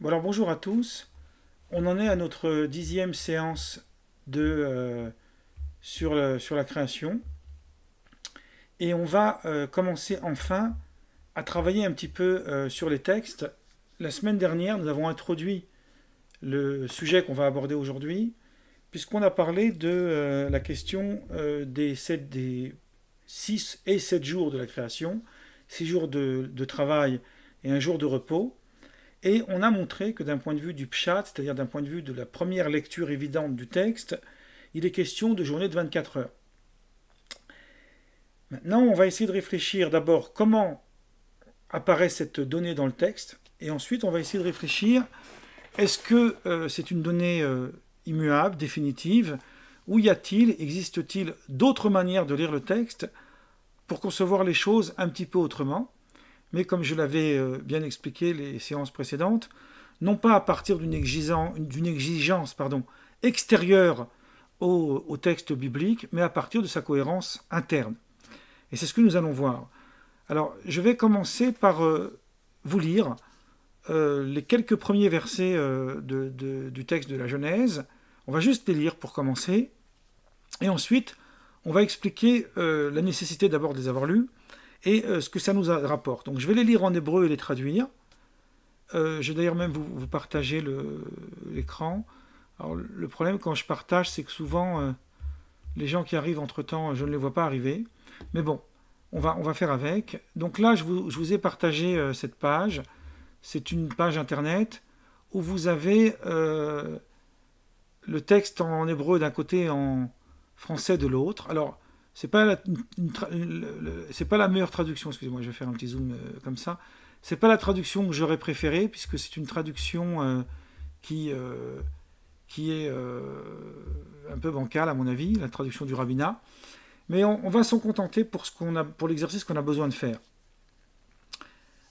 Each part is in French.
bonjour à tous. On en est à notre dixième séance de, euh, sur, sur, la création. Et on va euh, commencer enfin à travailler un petit peu euh, sur les textes. La semaine dernière, nous avons introduit le sujet qu'on va aborder aujourd'hui, puisqu'on a parlé de la question des, six des six et sept jours de la création, six jours de travail et un jour de repos. Et on a montré que d'un point de vue du pshat, c'est-à-dire d'un point de vue de la première lecture évidente du texte, il est question de journée de 24 heures. Maintenant, on va essayer de réfléchir d'abord comment apparaît cette donnée dans le texte, et ensuite on va essayer de réfléchir est-ce que euh, c'est une donnée euh, immuable, définitive, ou y a-t-il, existe-t-il d'autres manières de lire le texte pour concevoir les choses un petit peu autrement mais comme je l'avais euh, bien expliqué les séances précédentes, non pas à partir d'une exigence, exigence, pardon, extérieure au, texte biblique, mais à partir de sa cohérence interne. Et c'est ce que nous allons voir. Alors, je vais commencer par euh, vous lire euh, les quelques premiers versets du texte de la Genèse. On va juste les lire pour commencer. Et ensuite, on va expliquer la nécessité d'abord de les avoir lus, et euh, ce que ça nous rapporte. Donc je vais les lire en hébreu et les traduire. Euh, je vais d'ailleurs même vous, partager l'écran. Alors le problème quand je partage, c'est que souvent euh, les gens qui arrivent entre-temps, je ne les vois pas arriver. Mais bon, on va, on va faire avec. Donc là, je vous, je vous ai partagé cette page. C'est une page internet où vous avez le texte en hébreu d'un côté en français de l'autre. Alors, c'est pas pas la meilleure traduction. Excusez-moi, je vais faire un petit zoom euh, comme ça. C'est pas la traduction que j'aurais préférée puisque c'est une traduction euh, qui euh, qui est un peu bancale à mon avis, la traduction du rabbinat. Mais on, va s'en contenter pour ce qu'on a pour l'exercice qu'on a besoin de faire.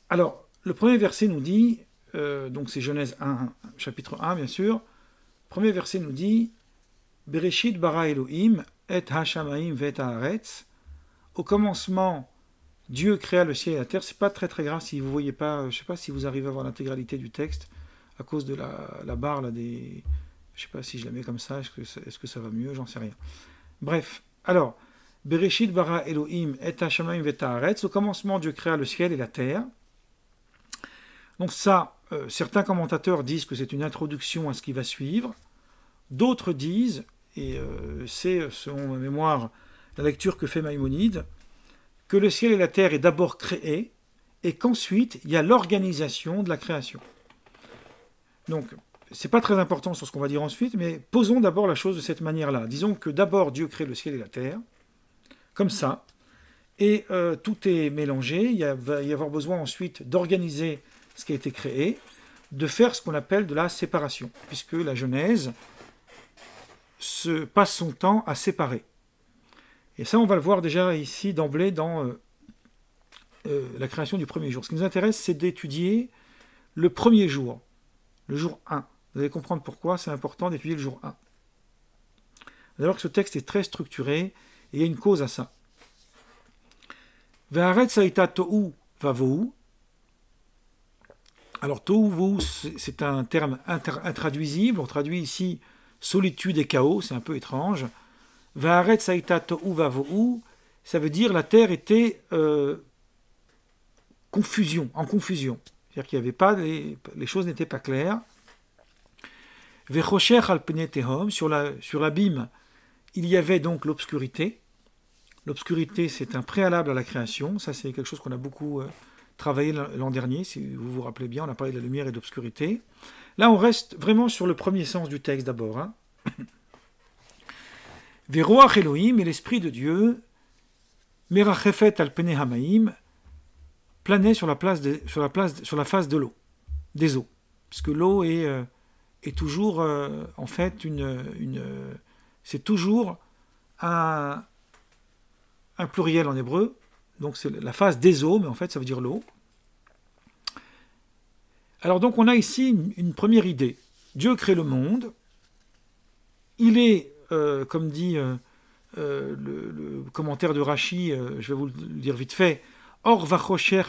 Alors, le premier verset nous dit, donc c'est Genèse 1, chapitre 1 bien sûr, premier verset nous dit, Bereshit bara Elohim, et v'eta vet Au commencement, Dieu créa le ciel et la terre. C'est pas très très grave si vous voyez pas, je sais pas si vous arrivez à voir l'intégralité du texte à cause de la, barre là des, je sais pas si je la mets comme ça, est-ce que, ça va mieux, j'en sais rien. Bref, alors Bereshit bara Elohim et v'eta v'etaaretz. Au commencement, Dieu créa le ciel et la terre. Donc ça, euh, certains commentateurs disent que c'est une introduction à ce qui va suivre. D'autres disent et euh, c'est, selon ma mémoire, la lecture que fait Maïmonide, que le ciel et la terre est d'abord créé, et qu'ensuite il y a l'organisation de la création. Donc, c'est pas très important sur ce qu'on va dire ensuite, mais posons d'abord la chose de cette manière-là. Disons que d'abord Dieu crée le ciel et la terre, comme ça, et euh, tout est mélangé. Il va y avoir besoin ensuite d'organiser ce qui a été créé, de faire ce qu'on appelle de la séparation, puisque la Genèse, se passe son temps à séparer. Et ça, on va le voir déjà ici d'emblée dans euh, euh, la création du premier jour. Ce qui nous intéresse, c'est d'étudier le premier jour, le jour 1. Vous allez comprendre pourquoi c'est important d'étudier le jour 1. Alors que ce texte est très structuré, et il y a une cause à ça. Alors, tohu c'est un terme intraduisible. On traduit ici solitude et chaos, c'est un peu étrange. Vaaret saïtato ou ça veut dire la terre était euh, confusion, en confusion. C'est-à-dire qu'il n'y avait pas, les, choses n'étaient pas claires. Vechosher al sur l'abîme, il y avait donc l'obscurité. L'obscurité, c'est un préalable à la création. Ça, c'est quelque chose qu'on a beaucoup euh, travaillé l'an dernier, si vous vous rappelez bien, on a parlé de la lumière et d'obscurité. l'obscurité. Là, on reste vraiment sur le premier sens du texte d'abord. Hein Elohim et l'Esprit de Dieu, Merachefet al Penehamaim, planait sur la, place sur, la face de l'eau, des eaux. Puisque l'eau est, euh, toujours, euh, en fait, une, c'est toujours un, un pluriel en hébreu. Donc c'est la face des eaux, mais en fait ça veut dire l'eau. Alors donc on a ici une première idée. Dieu crée le monde. Il est, euh, comme dit euh, euh, le, commentaire de Rachi, je vais vous le dire vite fait, Or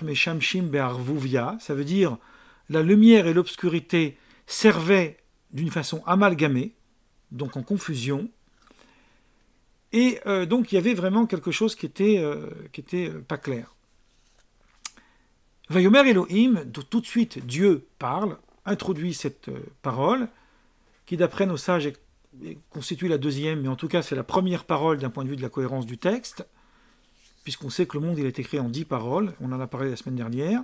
me shamshim be'arvuvia, ça veut dire la lumière et l'obscurité servaient d'une façon amalgamée, donc en confusion. Et donc il y avait vraiment quelque chose qui était, qui était pas clair. Vayomer Elohim, tout de suite Dieu parle, introduit cette euh, parole, qui d'après nos sages constitue la deuxième, mais en tout cas c'est la première parole d'un point de vue de la cohérence du texte, puisqu'on sait que le monde il a été en dix paroles, on en a parlé la semaine dernière.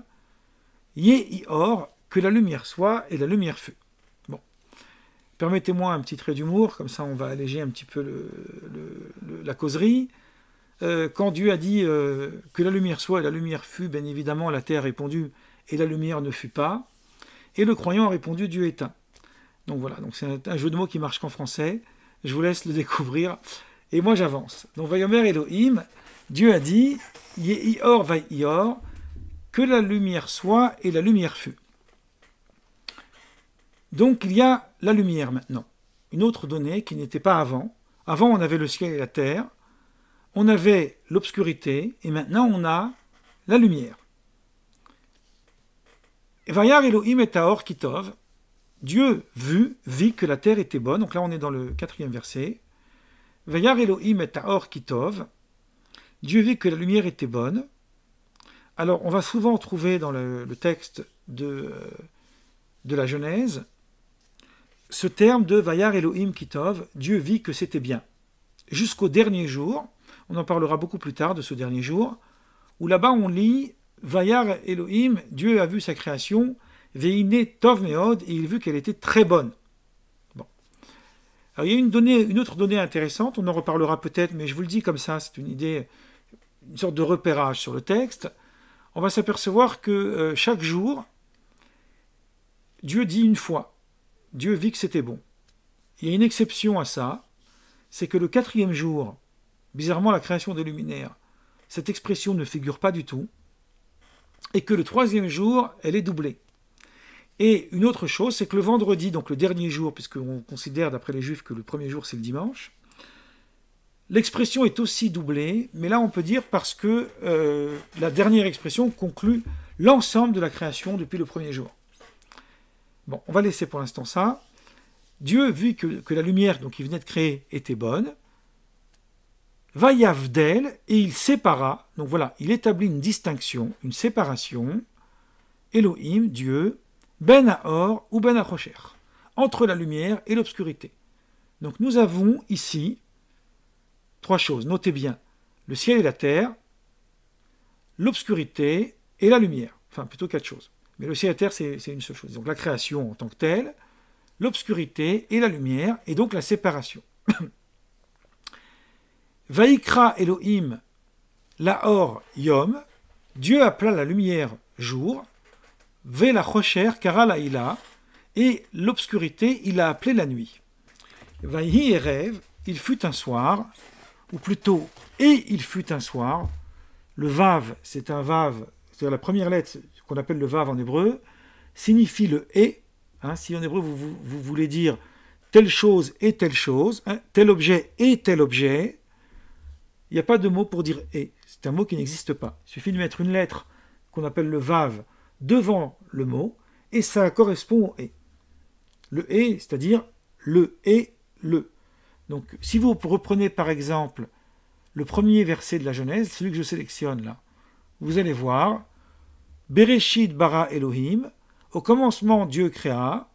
Yé or, que la lumière soit et la lumière fut. Bon. Permettez-moi un petit trait d'humour, comme ça on va alléger un petit peu la causerie. Euh, quand Dieu a dit euh, que la lumière soit et la lumière fut, bien évidemment, la terre a répondu et la lumière ne fut pas. Et le croyant a répondu Dieu est un. Donc voilà, donc c'est un, jeu de mots qui marche qu'en français. Je vous laisse le découvrir. Et moi j'avance. Donc Vayomer Elohim, Dieu a dit Yehior or »« que la lumière soit et la lumière fut. Donc il y a la lumière maintenant. Une autre donnée qui n'était pas avant. Avant on avait le ciel et la terre on avait l'obscurité et maintenant on a la lumière. Vayar Elohim et Kitov, Dieu vu, vit que la terre était bonne. Donc là, on est dans le quatrième verset. Vayar Elohim et Kitov, Dieu vit que la lumière était bonne. Alors, on va souvent trouver dans le, texte de, de la Genèse ce terme de Vayar Elohim Kitov, Dieu vit que c'était bien. Jusqu'au dernier jour, on en parlera beaucoup plus tard de ce dernier jour, où là-bas on lit Vayar Elohim, Dieu a vu sa création, ve'iné Tov Meod, et il vu qu'elle était très bonne. Bon. Alors, il y a une, donnée, une autre donnée intéressante, on en reparlera peut-être, mais je vous le dis comme ça, c'est une idée, une sorte de repérage sur le texte. On va s'apercevoir que euh, chaque jour, Dieu dit une fois, Dieu vit que c'était bon. Il y a une exception à ça, c'est que le quatrième jour, bizarrement la création des luminaires, cette expression ne figure pas du tout, et que le troisième jour, elle est doublée. Et une autre chose, c'est que le vendredi, donc le dernier jour, puisqu'on considère d'après les juifs que le premier jour c'est le dimanche, l'expression est aussi doublée, mais là on peut dire parce que euh, la dernière expression conclut l'ensemble de la création depuis le premier jour. Bon, on va laisser pour l'instant ça. Dieu, vu que, la lumière donc, il venait de créer était bonne, Vayavdel, et il sépara. Donc voilà, il établit une distinction, une séparation. Elohim, Dieu, Ben Ahor ou Ben arocher entre la lumière et l'obscurité. Donc nous avons ici trois choses. Notez bien le ciel et la terre, l'obscurité et la lumière. Enfin, plutôt quatre choses. Mais le ciel et la terre, c'est une seule chose. Donc la création en tant que telle, l'obscurité et la lumière, et donc la séparation. Vaikra Elohim laor Yom, Dieu appela la lumière jour, Ve la rocher Kara et l'obscurité il a appelé la nuit. Vaihi et rêve, il fut un soir, ou plutôt et il fut un soir. Le vav, c'est un vav, c'est la première lettre qu'on appelle le vav en hébreu, signifie le et. Hein, si en hébreu vous, voulez dire telle chose et telle chose, hein, tel objet et tel objet, il n'y a pas de mot pour dire et. C'est un mot qui n'existe pas. Il suffit de mettre une lettre qu'on appelle le vav », devant le mot et ça correspond au et. Le et, c'est-à-dire le et le. Donc si vous reprenez par exemple le premier verset de la Genèse, celui que je sélectionne là, vous allez voir Bereshit bara Elohim, au commencement Dieu créa,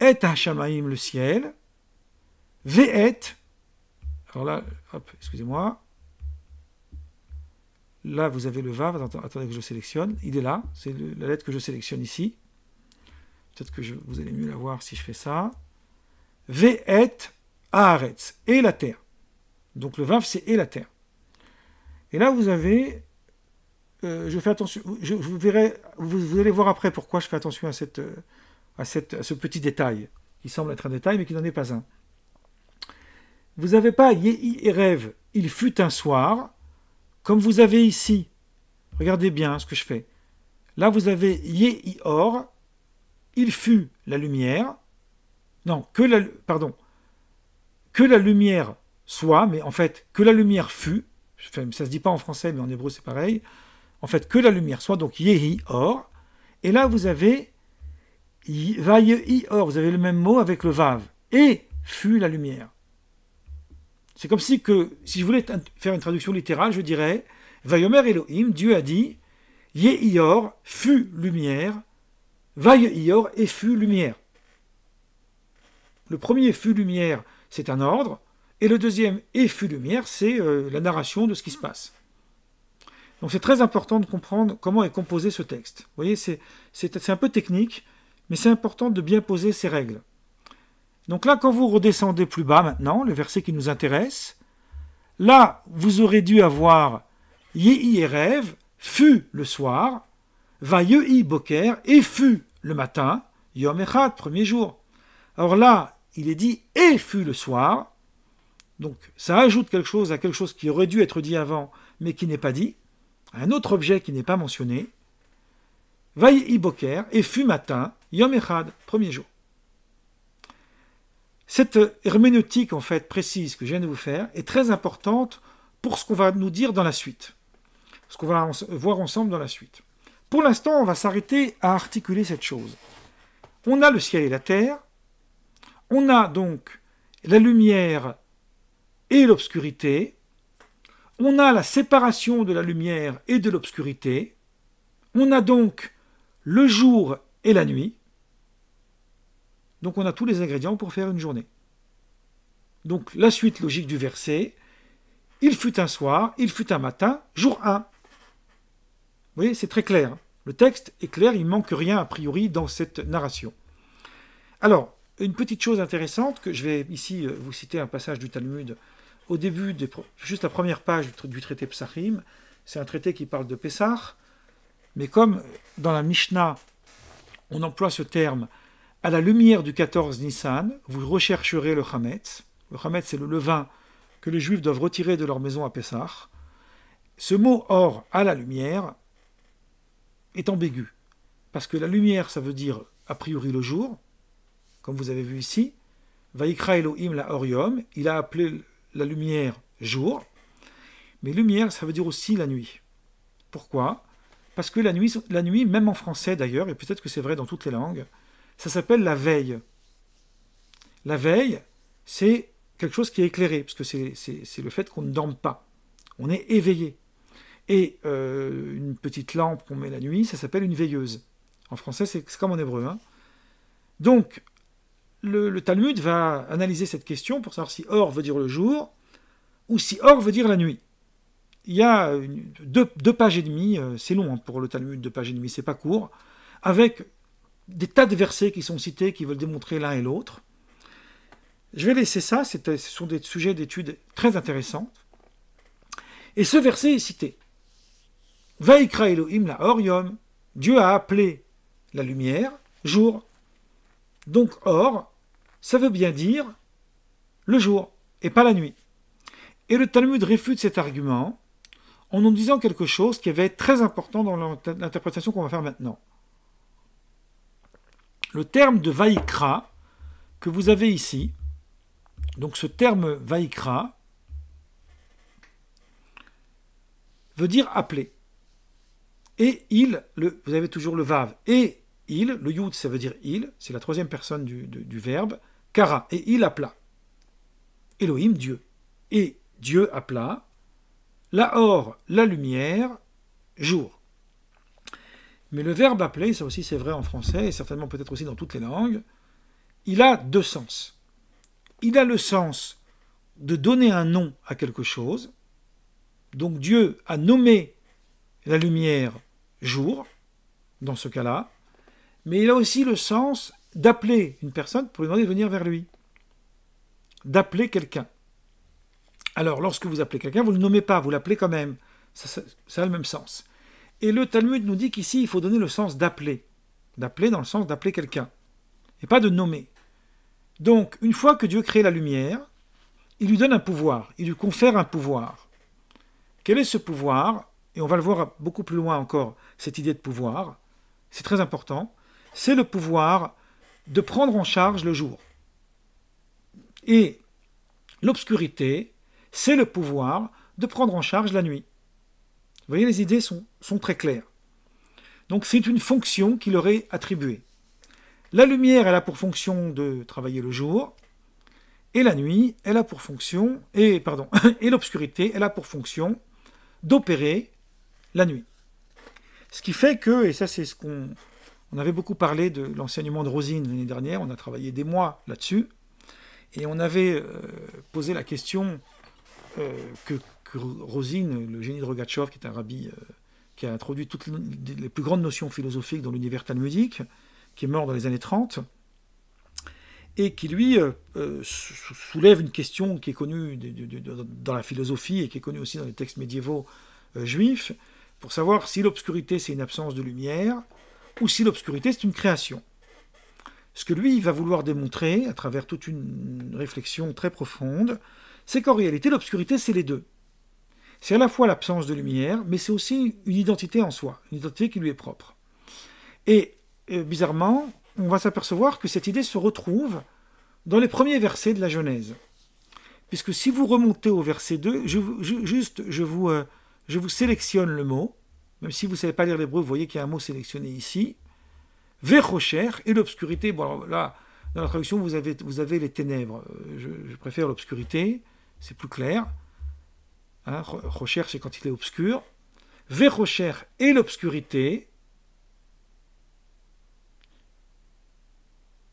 et Hachamaim le ciel, Ve'et, alors là, hop, excusez-moi, Là, vous avez le Vav, Attendez que je sélectionne. Il est là. C'est la lettre que je sélectionne ici. Peut-être que je, vous allez mieux la voir si je fais ça. V et T, Et la terre. Donc le vav, c'est et la terre. Et là, vous avez. Euh, je fais attention. vous Vous, allez voir après pourquoi je fais attention à, cette, à, ce petit détail qui semble être un détail, mais qui n'en est pas un. Vous n'avez pas et Rêve, il fut un soir, comme vous avez ici, regardez bien ce que je fais. Là, vous avez or, il fut la lumière. Non, que la, pardon, que la lumière soit, mais en fait, que la lumière fut. ça ça se dit pas en français, mais en hébreu c'est pareil. En fait, que la lumière soit, donc Yehi Or. Et là, vous avez va-e-i, Or, vous avez le même mot avec le Vav. Et fut la lumière. C'est comme si que, si je voulais faire une traduction littérale, je dirais Vayomer Elohim, Dieu a dit Yehior fut lumière, Vayehior et fut lumière. Le premier fut lumière, c'est un ordre, et le deuxième et fut lumière, c'est euh, la narration de ce qui se passe. Donc c'est très important de comprendre comment est composé ce texte. Vous voyez, c'est un peu technique, mais c'est important de bien poser ces règles. Donc là, quand vous redescendez plus bas maintenant, le verset qui nous intéresse, là, vous aurez dû avoir Yehi rêve »,« fut le soir, va Yehi Boker, et fut le matin, Yom Echad, premier jour. Alors là, il est dit et fut le soir, donc ça ajoute quelque chose à quelque chose qui aurait dû être dit avant, mais qui n'est pas dit, un autre objet qui n'est pas mentionné. Va Boker, et fut matin, Yom Echad, premier jour. Cette herméneutique en fait précise que je viens de vous faire est très importante pour ce qu'on va nous dire dans la suite, ce qu'on va voir ensemble dans la suite. Pour l'instant, on va s'arrêter à articuler cette chose. On a le ciel et la terre, on a donc la lumière et l'obscurité, on a la séparation de la lumière et de l'obscurité, on a donc le jour et la nuit, donc on a tous les ingrédients pour faire une journée. Donc la suite logique du verset, il fut un soir, il fut un matin, jour 1. Vous voyez, c'est très clair. Hein. Le texte est clair, il ne manque rien a priori dans cette narration. Alors, une petite chose intéressante, que je vais ici euh, vous citer un passage du Talmud, au début, juste la première page du traité Psachim, c'est un traité qui parle de Pessah, mais comme dans la Mishnah, on emploie ce terme à la lumière du 14 Nissan, vous rechercherez le chametz. Le chametz, c'est le levain que les Juifs doivent retirer de leur maison à Pessah. Ce mot or à la lumière est ambigu, parce que la lumière, ça veut dire a priori le jour, comme vous avez vu ici. Vaikra Elohim la Orium, il a appelé la lumière jour, mais lumière, ça veut dire aussi la nuit. Pourquoi Parce que la nuit, la nuit, même en français d'ailleurs, et peut-être que c'est vrai dans toutes les langues, ça s'appelle la veille. La veille, c'est quelque chose qui est éclairé, parce que c'est le fait qu'on ne dorme pas. On est éveillé. Et euh, une petite lampe qu'on met la nuit, ça s'appelle une veilleuse. En français, c'est comme en hébreu. Hein. Donc, le, Talmud va analyser cette question pour savoir si or veut dire le jour ou si or veut dire la nuit. Il y a deux, pages et demie, euh, c'est long hein, pour le Talmud, deux pages et demie, c'est pas court, avec des tas de versets qui sont cités, qui veulent démontrer l'un et l'autre. Je vais laisser ça, ce sont des sujets d'études très intéressants. Et ce verset est cité. Vaikra Elohim la Orium, Dieu a appelé la lumière jour. Donc or, ça veut bien dire le jour et pas la nuit. Et le Talmud réfute cet argument en en disant quelque chose qui va être très important dans l'interprétation qu'on va faire maintenant le terme de Vaikra que vous avez ici, donc ce terme Vaikra veut dire appeler. Et il, le, vous avez toujours le vav, et il, le yud, ça veut dire il, c'est la troisième personne du, verbe, kara, et il appela. Elohim, Dieu. Et Dieu appela, la or, la lumière, jour. Mais le verbe appeler, ça aussi c'est vrai en français, et certainement peut-être aussi dans toutes les langues, il a deux sens. Il a le sens de donner un nom à quelque chose. Donc Dieu a nommé la lumière jour, dans ce cas-là, mais il a aussi le sens d'appeler une personne pour lui demander de venir vers lui, d'appeler quelqu'un. Alors, lorsque vous appelez quelqu'un, vous ne le nommez pas, vous l'appelez quand même. Ça, a le même sens. Et le Talmud nous dit qu'ici, il faut donner le sens d'appeler. D'appeler dans le sens d'appeler quelqu'un, et pas de nommer. Donc, une fois que Dieu crée la lumière, il lui donne un pouvoir, il lui confère un pouvoir. Quel est ce pouvoir Et on va le voir beaucoup plus loin encore, cette idée de pouvoir. C'est très important. C'est le pouvoir de prendre en charge le jour. Et l'obscurité, c'est le pouvoir de prendre en charge la nuit. Vous voyez, les idées sont sont très clairs. Donc c'est une fonction qui leur est attribuée. La lumière, elle a pour fonction de travailler le jour, et la nuit, elle a pour fonction, et pardon, et l'obscurité, elle a pour fonction d'opérer la nuit. Ce qui fait que, et ça c'est ce qu'on on avait beaucoup parlé de l'enseignement de Rosine l'année dernière, on a travaillé des mois là-dessus, et on avait euh, posé la question euh, que, Rosine, le génie de Rogatchov, qui est un rabbi euh, qui a introduit toutes les plus grandes notions philosophiques dans l'univers talmudique, qui est mort dans les années 30, et qui lui euh, euh, soulève une question qui est connue dans la philosophie et qui est connue aussi dans les textes médiévaux euh, juifs, pour savoir si l'obscurité c'est une absence de lumière ou si l'obscurité c'est une création. Ce que lui va vouloir démontrer à travers toute une réflexion très profonde, c'est qu'en réalité l'obscurité c'est les deux. C'est à la fois l'absence de lumière, mais c'est aussi une identité en soi, une identité qui lui est propre. Et euh, bizarrement, on va s'apercevoir que cette idée se retrouve dans les premiers versets de la Genèse. Puisque si vous remontez au verset 2, je, juste euh, je vous, sélectionne le mot, même si vous ne savez pas lire l'hébreu, vous voyez qu'il y a un mot sélectionné ici, Verrocher et l'obscurité. Bon, là, dans la traduction, vous avez, les ténèbres. Euh, je préfère l'obscurité, c'est plus clair. Hein, recherche et quantité quand il est obscur. et l'obscurité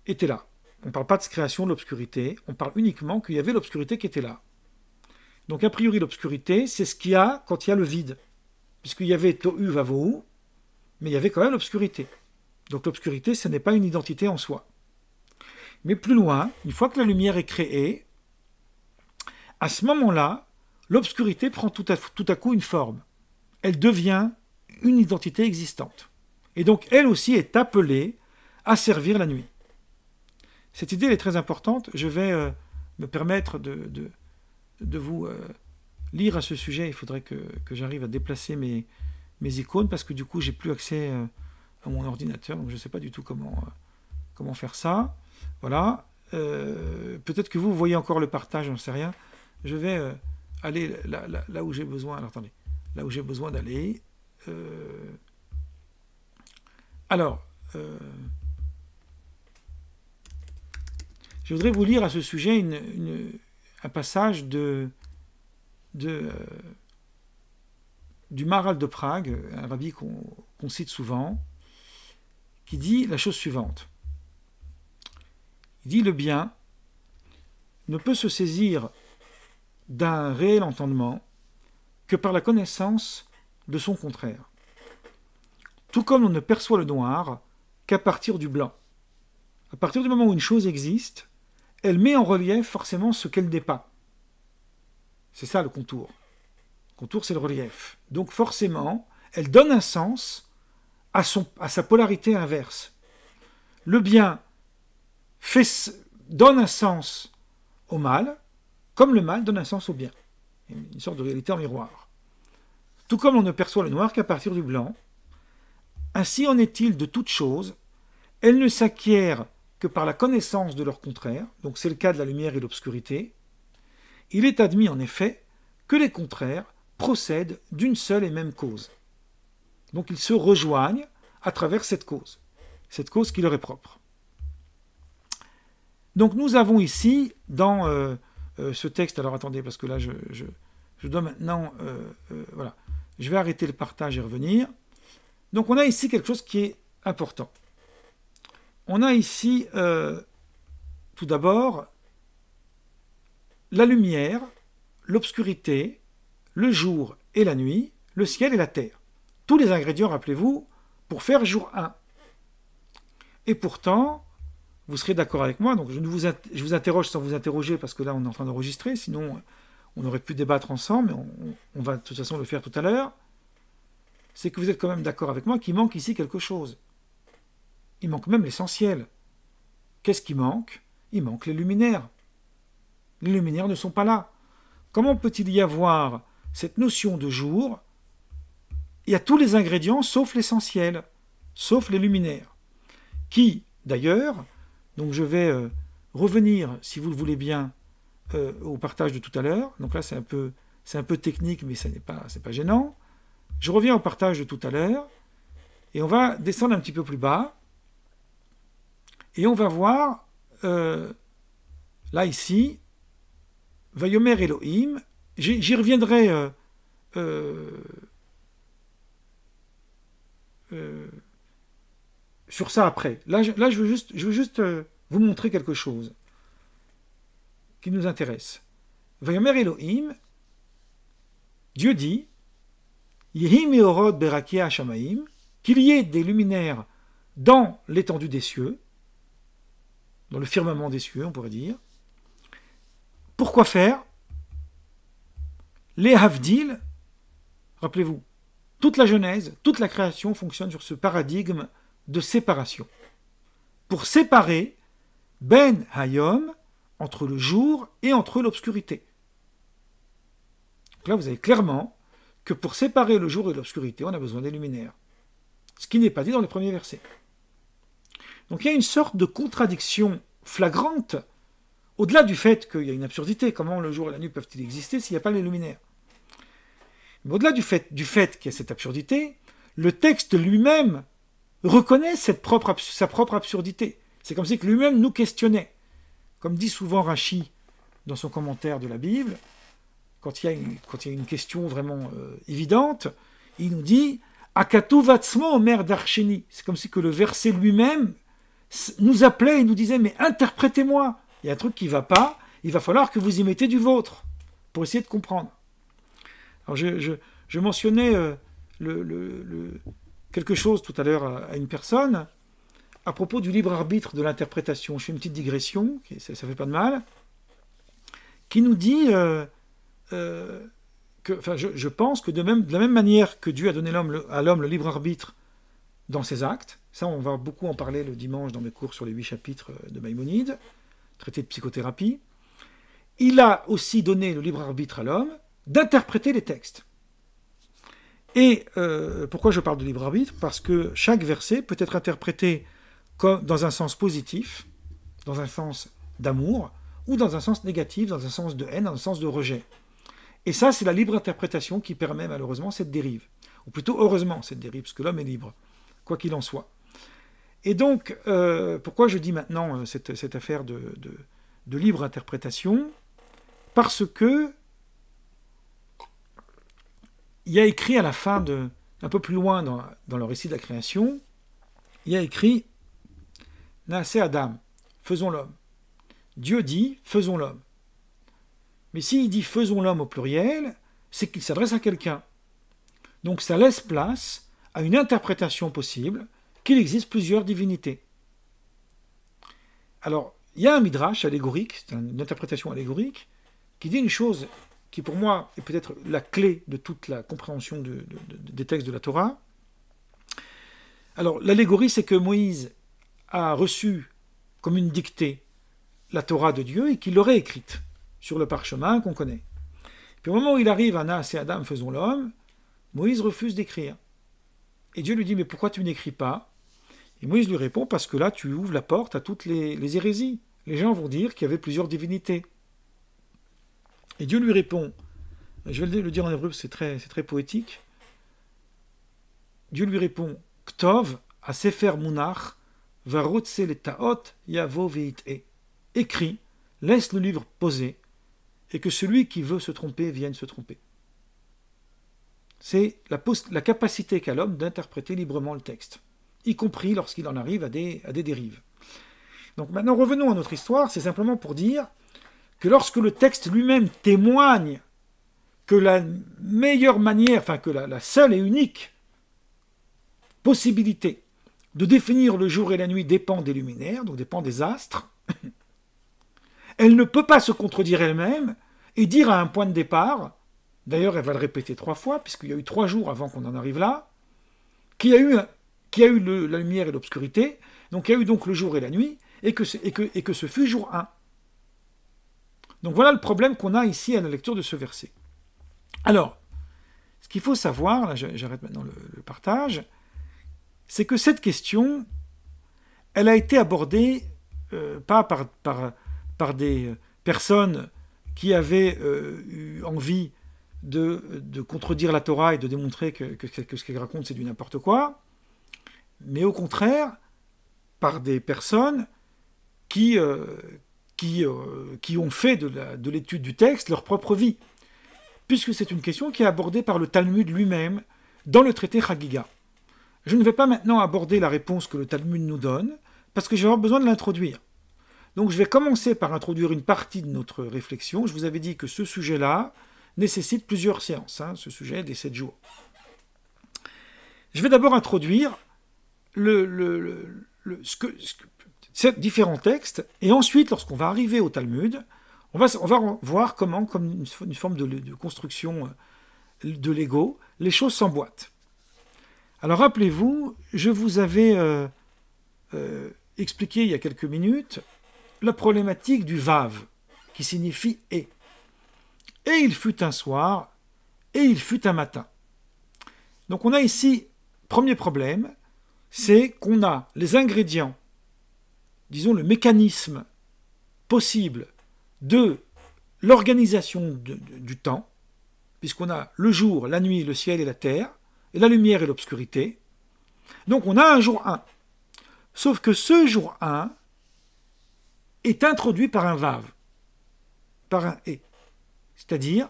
étaient là. On ne parle pas de création de l'obscurité, on parle uniquement qu'il y avait l'obscurité qui était là. Donc a priori, l'obscurité, c'est ce qu'il y a quand il y a le vide. Puisqu'il y avait Tohu Vavohu, mais il y avait quand même l'obscurité. Donc l'obscurité, ce n'est pas une identité en soi. Mais plus loin, une fois que la lumière est créée, à ce moment-là, l'obscurité prend tout à, coup une forme. Elle devient une identité existante. Et donc elle aussi est appelée à servir la nuit. Cette idée est très importante. Je vais euh, me permettre de, vous euh, lire à ce sujet. Il faudrait que, j'arrive à déplacer mes, icônes parce que du coup j'ai plus accès euh, à mon ordinateur. Donc je ne sais pas du tout comment, faire ça. Voilà. Peut-être que vous voyez encore le partage, ne sais rien. Je vais aller là, là, où j'ai besoin. attendez, là où j'ai besoin d'aller. Euh, alors, euh, je voudrais vous lire à ce sujet un passage de, euh, du Maral de Prague, un rabbi qu'on cite souvent, qui dit la chose suivante. Il dit le bien ne peut se saisir d'un réel entendement que par la connaissance de son contraire. Tout comme on ne perçoit le noir qu'à partir du blanc. À partir du moment où une chose existe, elle met en relief forcément ce qu'elle n'est pas. C'est ça le contour. Le contour, c'est le relief. Donc forcément, elle donne un sens à, son, à sa polarité inverse. Le bien donne un sens au mal, comme le mal donne un sens au bien, une sorte de réalité en miroir. Tout comme on ne perçoit le noir qu'à partir du blanc, ainsi en est-il de toutes choses. Elles ne s'acquièrent que par la connaissance de leur contraire, donc c'est le cas de la lumière et l'obscurité. Il est admis en effet que les contraires procèdent d'une seule et même cause. Donc ils se rejoignent à travers cette cause, cette cause qui leur est propre. Donc nous avons ici, dans euh, euh, ce texte. Alors attendez, parce que là, je, je, je dois maintenant... Euh, euh, voilà. Je vais arrêter le partage et revenir. Donc on a ici quelque chose qui est important. On a ici, tout d'abord, la lumière, l'obscurité, le jour et la nuit, le ciel et la terre. Tous les ingrédients, rappelez-vous, pour faire jour 1. Et pourtant, vous serez d'accord avec moi. Donc je, vous, interroge sans vous interroger parce que là on est en train d'enregistrer, sinon on aurait pu débattre ensemble, mais on, on va de toute façon le faire tout à l'heure. C'est que vous êtes quand même d'accord avec moi qu'il manque ici quelque chose. Il manque même l'essentiel. Qu'est-ce qui manque Il manque les luminaires. Les luminaires ne sont pas là. Comment peut-il y avoir cette notion de jour Il y a tous les ingrédients sauf l'essentiel, sauf les luminaires, qui, d'ailleurs, donc je vais euh, revenir, si vous le voulez bien, euh, au partage de tout à l'heure. Donc là, c'est un peu, c'est un peu technique, mais ce n'est pas, c'est pas gênant. Je reviens au partage de tout à l'heure. Et on va descendre un petit peu plus bas. Et on va voir, euh, là, ici, Vayomer Elohim. J'y reviendrai sur ça après. Là, je, veux juste, euh, vous montrer quelque chose qui nous intéresse. Vayomer Elohim, Dieu dit, Yehim Berakia Shamaim, qu'il y ait des luminaires dans l'étendue des cieux, dans le firmament des cieux, on pourrait dire. Pourquoi faire Les Havdil, rappelez-vous, toute la Genèse, toute la création fonctionne sur ce paradigme de séparation. Pour séparer Ben Hayom entre le jour et entre l'obscurité. Là, vous avez clairement que pour séparer le jour et l'obscurité, on a besoin des luminaires. Ce qui n'est pas dit dans le premier verset. Donc il y a une sorte de contradiction flagrante, au-delà du fait qu'il y a une absurdité. Comment le jour et la nuit peuvent-ils exister s'il n'y a pas les luminaires Mais au-delà du fait, du fait qu'il y a cette absurdité, le texte lui-même reconnaît cette propre, sa propre absurdité. C'est comme si lui-même nous questionnait. Comme dit souvent Rachi dans son commentaire de la Bible, quand il y a une, une question vraiment euh, évidente, il nous dit Akatou vatsmo mer d'Archeni. C'est comme si que le verset lui-même nous appelait et nous disait Mais interprétez-moi Il y a un truc qui ne va pas, il va falloir que vous y mettez du vôtre pour essayer de comprendre. Alors je, mentionnais euh, le quelque chose tout à l'heure à une personne à propos du libre arbitre de l'interprétation. Je fais une petite digression, ça ne fait pas de mal, qui nous dit euh, euh, que, enfin, je, pense que de, même, de la même manière que Dieu a donné l'homme, à l'homme le libre arbitre dans ses actes, ça on va beaucoup en parler le dimanche dans mes cours sur les huit chapitres euh, de Maïmonide, traité de psychothérapie, il a aussi donné le libre arbitre à l'homme d'interpréter les textes. Et euh, pourquoi je parle de libre arbitre Parce que chaque verset peut être interprété comme, dans un sens positif, dans un sens d'amour, ou dans un sens négatif, dans un sens de haine, dans un sens de rejet. Et ça, c'est la libre interprétation qui permet malheureusement cette dérive. Ou plutôt heureusement cette dérive, parce que l'homme est libre, quoi qu'il en soit. Et donc, euh, pourquoi je dis maintenant euh, cette, affaire de libre interprétation Parce que il y a écrit à la fin de, un peu plus loin dans, le récit de la création, il y a écrit Nassé Adam, faisons l'homme. Dieu dit faisons l'homme. Mais s'il dit faisons l'homme au pluriel, c'est qu'il s'adresse à quelqu'un. Donc ça laisse place à une interprétation possible qu'il existe plusieurs divinités. Alors, il y a un midrash allégorique, c'est une interprétation allégorique, qui dit une chose qui pour moi est peut-être la clé de toute la compréhension des textes de la Torah. Alors l'allégorie, c'est que Moïse a reçu comme une dictée la Torah de Dieu et qu'il l'aurait écrite sur le parchemin qu'on connaît. Puis au moment où il arrive à et Adam, faisons l'homme, Moïse refuse d'écrire. Et Dieu lui dit, mais pourquoi tu n'écris pas Et Moïse lui répond, parce que là, tu ouvres la porte à toutes les hérésies. Les gens vont dire qu'il y avait plusieurs divinités. Et Dieu lui répond, je vais le dire en hébreu, c'est très, très poétique. Dieu lui répond, Ktov, a Sefer Munach, va yavo Écris, laisse le livre poser, et que celui qui veut se tromper vienne se tromper. C'est la, la, capacité qu'a l'homme d'interpréter librement le texte, y compris lorsqu'il en arrive à à des dérives. Donc maintenant, revenons à notre histoire, c'est simplement pour dire que lorsque le texte lui-même témoigne que la meilleure manière, enfin que la, seule et unique possibilité de définir le jour et la nuit dépend des luminaires, donc dépend des astres, elle ne peut pas se contredire elle-même et dire à un point de départ, d'ailleurs elle va le répéter trois fois, puisqu'il y a eu trois jours avant qu'on en arrive là, qu'il y a eu, a eu la lumière et l'obscurité, donc il y a eu donc le jour et la nuit, et que, que, et que ce fut jour 1. Donc voilà le problème qu'on a ici à la lecture de ce verset. Alors, ce qu'il faut savoir, là j'arrête maintenant le, partage, c'est que cette question, elle a été abordée euh, pas par, par, des personnes qui avaient euh, eu envie de, contredire la Torah et de démontrer que, ce qu'elle raconte c'est du n'importe quoi, mais au contraire par des personnes qui, euh, qui, euh, qui ont fait de l'étude du texte leur propre vie, puisque c'est une question qui est abordée par le Talmud lui-même dans le traité Chagiga. Je ne vais pas maintenant aborder la réponse que le Talmud nous donne, parce que j'ai besoin de l'introduire. Donc je vais commencer par introduire une partie de notre réflexion. Je vous avais dit que ce sujet-là nécessite plusieurs séances, hein, ce sujet des sept jours. Je vais d'abord introduire ce que, différents textes, et ensuite, lorsqu'on va arriver au Talmud, on va, va voir comment, comme une, forme de, construction euh, de l'ego, les choses s'emboîtent. Alors rappelez-vous, je vous avais euh, euh, expliqué il y a quelques minutes la problématique du Vav, qui signifie « et ». Et il fut un soir, et il fut un matin. Donc on a ici, premier problème, c'est qu'on a les ingrédients disons, le mécanisme possible de l'organisation du temps, puisqu'on a le jour, la nuit, le ciel et la terre, et la lumière et l'obscurité. Donc on a un jour 1. Sauf que ce jour 1 est introduit par un vave, par un et. C'est-à-dire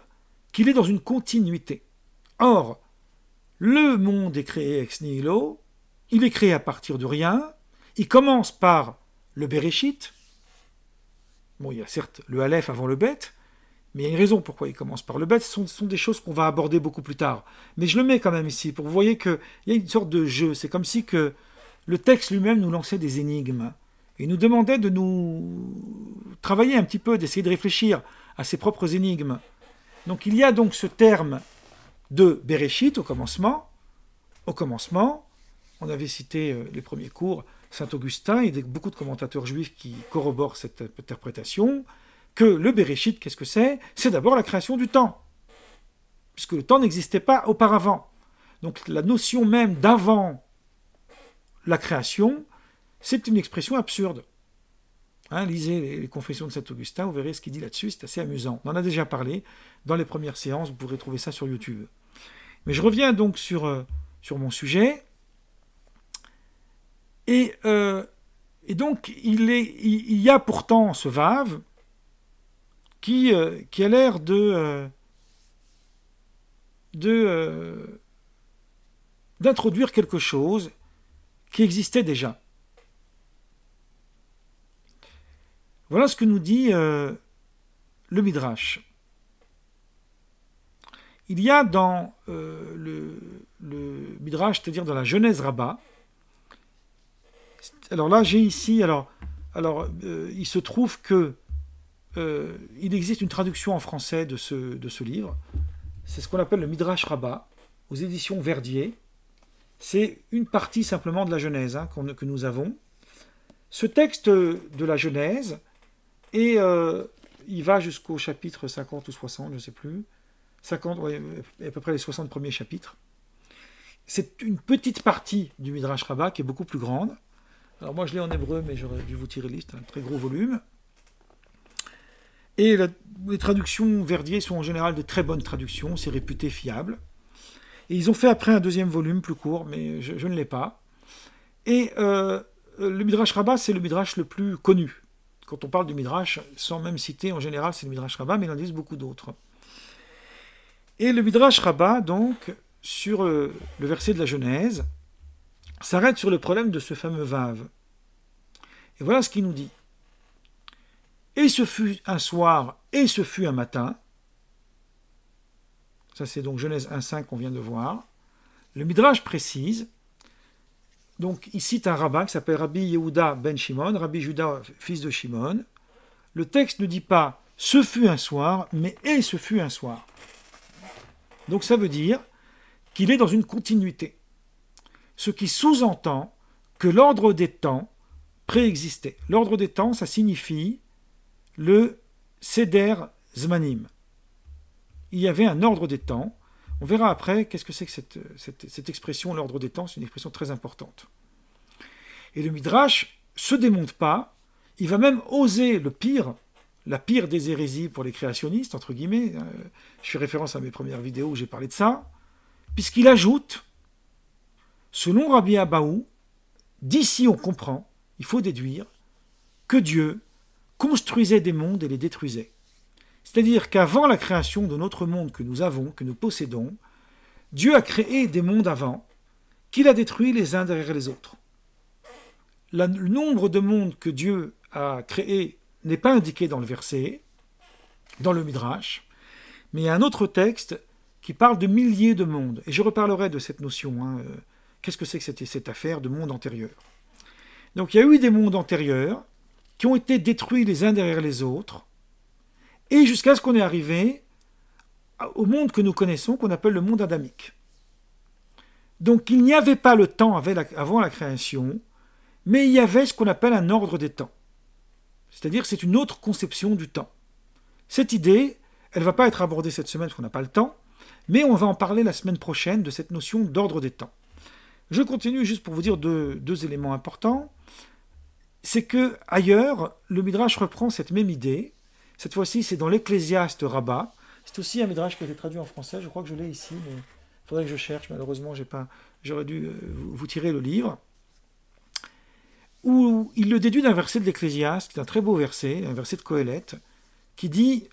qu'il est dans une continuité. Or, le monde est créé ex nihilo, il est créé à partir de rien, il commence par le Bereshit, bon, il y a certes le Aleph avant le Bet, mais il y a une raison pourquoi il commence par le Bet, ce sont, des choses qu'on va aborder beaucoup plus tard. Mais je le mets quand même ici, pour vous voyez qu'il y a une sorte de jeu, c'est comme si que le texte lui-même nous lançait des énigmes, et nous demandait de nous travailler un petit peu, d'essayer de réfléchir à ses propres énigmes. Donc il y a donc ce terme de Bereshit au commencement, au commencement, on avait cité euh, les premiers cours, Saint Augustin et beaucoup de commentateurs juifs qui corroborent cette interprétation, que le Bereshit qu'est-ce que c'est C'est d'abord la création du temps, puisque le temps n'existait pas auparavant. Donc la notion même d'avant la création, c'est une expression absurde. Hein, lisez les, Confessions de Saint Augustin, vous verrez ce qu'il dit là-dessus, c'est assez amusant. On en a déjà parlé dans les premières séances, vous pourrez trouver ça sur YouTube. Mais je reviens donc sur, euh, sur mon sujet. Euh, et, donc, il, est, il, y a pourtant ce Vave euh, qui, a l'air de. Euh, d'introduire quelque chose qui existait déjà. Voilà ce que nous dit le Midrash. Il y a dans le, le, Midrash, c'est-à-dire dans la Genèse Rabbah, alors là, j'ai ici, alors, alors euh, il se trouve que euh, il existe une traduction en français de ce, de ce livre. C'est ce qu'on appelle le Midrash Rabbah, aux éditions Verdier. C'est une partie simplement de la Genèse hein, que nous avons. Ce texte de la Genèse, et euh, il va jusqu'au chapitre 50 ou 60, je ne sais plus. 50, à peu près les 60 premiers chapitres. C'est une petite partie du Midrash Rabbah qui est beaucoup plus grande. Alors moi je l'ai en hébreu, mais j'aurais dû vous tirer liste, un très gros volume. Et les traductions Verdier sont en général de très bonnes traductions, c'est réputé fiable. Et ils ont fait après un deuxième volume plus court, mais je, ne l'ai pas. Et euh, le Midrash Rabbah, c'est le Midrash le plus connu. Quand on parle du Midrash, sans même citer en général, c'est le Midrash Rabbah, mais il en existe beaucoup d'autres. Et le Midrash Rabbah, donc, sur euh, le verset de la Genèse, s'arrête sur le problème de ce fameux vave. Et voilà ce qu'il nous dit. Et ce fut un soir, et ce fut un matin. Ça, c'est donc Genèse 1.5 qu'on vient de voir. Le Midrash précise. Donc, il cite un rabbin qui s'appelle Rabbi Yehuda ben Shimon, Rabbi Juda, fils de Shimon. Le texte ne dit pas ce fut un soir, mais et ce fut un soir. Donc, ça veut dire qu'il est dans une continuité ce qui sous-entend que l'ordre des temps préexistait. L'ordre des temps, ça signifie le Seder Zmanim. Il y avait un ordre des temps. On verra après qu'est-ce que c'est que cette, expression, l'ordre des temps, c'est une expression très importante. Et le Midrash se démonte pas, il va même oser le pire, la pire des hérésies pour les créationnistes, entre guillemets. Euh, je fais référence à mes premières vidéos où j'ai parlé de ça, puisqu'il ajoute Selon Rabbi Abaou, d'ici on comprend, il faut déduire, que Dieu construisait des mondes et les détruisait. C'est-à-dire qu'avant la création de notre monde que nous avons, que nous possédons, Dieu a créé des mondes avant, qu'il a détruits les uns derrière les autres. le nombre de mondes que Dieu a créés n'est pas indiqué dans le verset, dans le Midrash, mais il y a un autre texte qui parle de milliers de mondes, et je reparlerai de cette notion. Hein, euh, qu'est-ce que c'est que cette, affaire de monde antérieur Donc il y a eu des mondes antérieurs qui ont été détruits les uns derrière les autres, et jusqu'à ce qu'on est arrivé au monde que nous connaissons, qu'on appelle le monde adamique. Donc il n'y avait pas le temps avant la création, mais il y avait ce qu'on appelle un ordre des temps. C'est-à-dire c'est une autre conception du temps. Cette idée, elle ne va pas être abordée cette semaine parce qu'on n'a pas le temps, mais on va en parler la semaine prochaine de cette notion d'ordre des temps. Je continue juste pour vous dire deux, éléments importants. C'est que ailleurs, le Midrash reprend cette même idée. Cette fois-ci, c'est dans l'Ecclésiaste Rabat. C'est aussi un Midrash qui a été traduit en français. Je crois que je l'ai ici, mais il faudrait que je cherche. Malheureusement, j'ai j'aurais dû euh, vous tirer le livre. Où il le déduit d'un verset de l'Ecclésiaste, un très beau verset, un verset de Coëlette, qui dit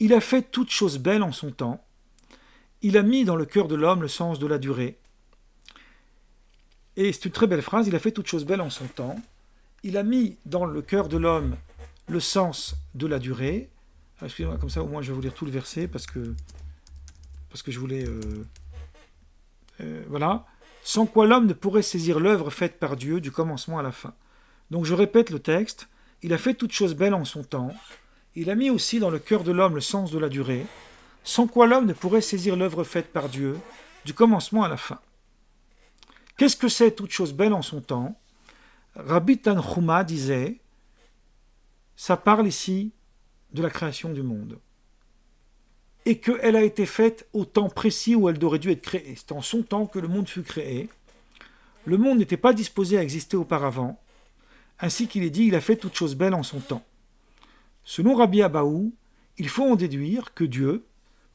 Il a fait toutes choses belles en son temps. Il a mis dans le cœur de l'homme le sens de la durée et c'est une très belle phrase, il a fait toute chose belle en son temps. Il a mis dans le cœur de l'homme le sens de la durée. Ah, excusez-moi, comme ça au moins je vais vous lire tout le verset parce que, parce que je voulais... Euh, euh, voilà. Sans quoi l'homme ne pourrait saisir l'œuvre faite par Dieu du commencement à la fin. Donc je répète le texte, il a fait toute chose belle en son temps. Il a mis aussi dans le cœur de l'homme le sens de la durée, sans quoi l'homme ne pourrait saisir l'œuvre faite par Dieu du commencement à la fin. Qu'est-ce que c'est toute chose belle en son temps Rabbi Tanhuma disait ça parle ici de la création du monde. Et qu'elle a été faite au temps précis où elle aurait dû être créée. C'est en son temps que le monde fut créé. Le monde n'était pas disposé à exister auparavant. Ainsi qu'il est dit, il a fait toute chose belle en son temps. Selon Rabbi Abaou, il faut en déduire que Dieu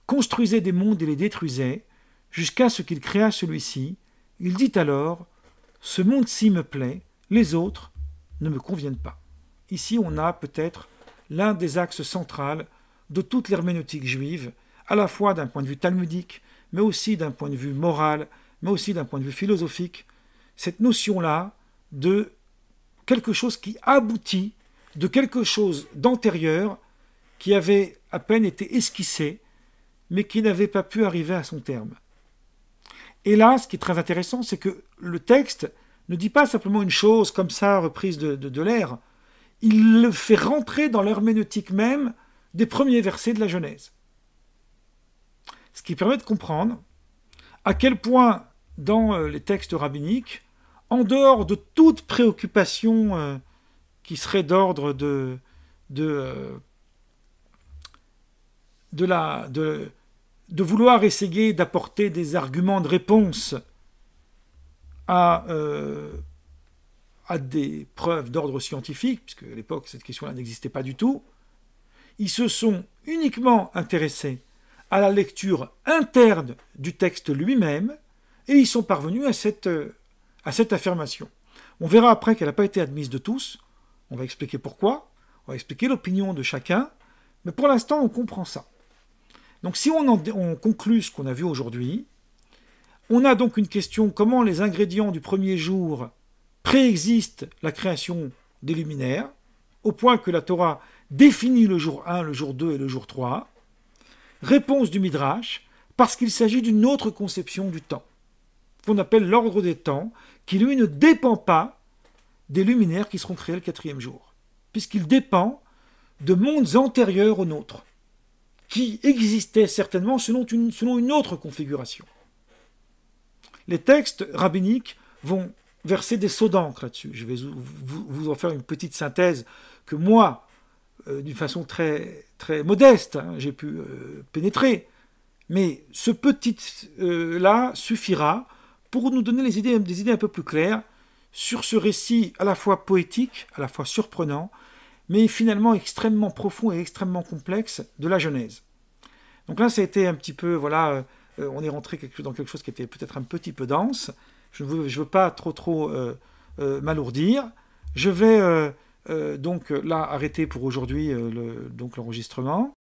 construisait des mondes et les détruisait jusqu'à ce qu'il créât celui-ci il dit alors Ce monde-ci me plaît, les autres ne me conviennent pas. Ici, on a peut-être l'un des axes centrales de toute l'herméneutique juive, à la fois d'un point de vue talmudique, mais aussi d'un point de vue moral, mais aussi d'un point de vue philosophique, cette notion-là de quelque chose qui aboutit, de quelque chose d'antérieur qui avait à peine été esquissé, mais qui n'avait pas pu arriver à son terme. Et là, ce qui est très intéressant, c'est que le texte ne dit pas simplement une chose comme ça, reprise de, l'air. Il le fait rentrer dans l'herméneutique même des premiers versets de la Genèse. Ce qui permet de comprendre à quel point, dans euh, les textes rabbiniques, en dehors de toute préoccupation euh, qui serait d'ordre de, de, euh, de, la, de, de vouloir essayer d'apporter des arguments de réponse à, euh, à des preuves d'ordre scientifique, puisque à l'époque cette question-là n'existait pas du tout, ils se sont uniquement intéressés à la lecture interne du texte lui-même, et ils sont parvenus à cette, euh, à cette affirmation. On verra après qu'elle n'a pas été admise de tous, on va expliquer pourquoi, on va expliquer l'opinion de chacun, mais pour l'instant on comprend ça. Donc si on, conclut ce qu'on a vu aujourd'hui, on a donc une question comment les ingrédients du premier jour préexistent la création des luminaires, au point que la Torah définit le jour 1, le jour 2 et le jour 3. Réponse du Midrash, parce qu'il s'agit d'une autre conception du temps, qu'on appelle l'ordre des temps, qui lui ne dépend pas des luminaires qui seront créés le quatrième jour, puisqu'il dépend de mondes antérieurs aux nôtres qui existait certainement selon une, selon une autre configuration. Les textes rabbiniques vont verser des sauts d'encre là-dessus. Je vais vous, en faire une petite synthèse que moi, euh, d'une façon très, très modeste, hein, j'ai pu euh, pénétrer. Mais ce petit-là euh, suffira pour nous donner idées, des idées un peu plus claires sur ce récit à la fois poétique, à la fois surprenant, mais finalement extrêmement profond et extrêmement complexe de la Genèse. Donc là, ça a été un petit peu, voilà, euh, on est rentré dans quelque chose qui était peut-être un petit peu dense. Je ne veux, pas trop trop euh, euh, m'alourdir. Je vais donc là arrêter pour aujourd'hui donc l'enregistrement.